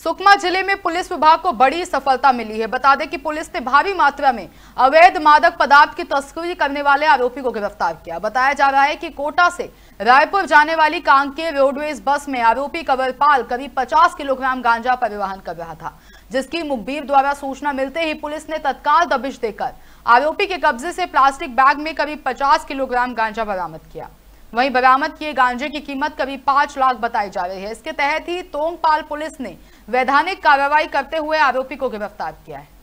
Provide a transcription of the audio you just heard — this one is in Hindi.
सुकमा जिले में पुलिस विभाग को बड़ी सफलता मिली है बता दें कि पुलिस ने भारी मात्रा में अवैध मादक पदार्थ की तस्करी करने वाले आरोपी को गिरफ्तार किया बताया जा रहा है कि कोटा से रायपुर जाने वाली कांके रोडवेज बस में आरोपी कवरपाल करीब 50 किलोग्राम गांजा परिवहन कर रहा था जिसकी मुखबीर द्वारा सूचना मिलते ही पुलिस ने तत्काल दबिश देकर आरोपी के कब्जे से प्लास्टिक बैग में करीब पचास किलोग्राम गांजा बरामद किया वहीं बरामद किए गांजे की कीमत करीब पांच लाख बताई जा रही है इसके तहत ही तोंगपाल पुलिस ने वैधानिक कार्रवाई करते हुए आरोपी को गिरफ्तार किया है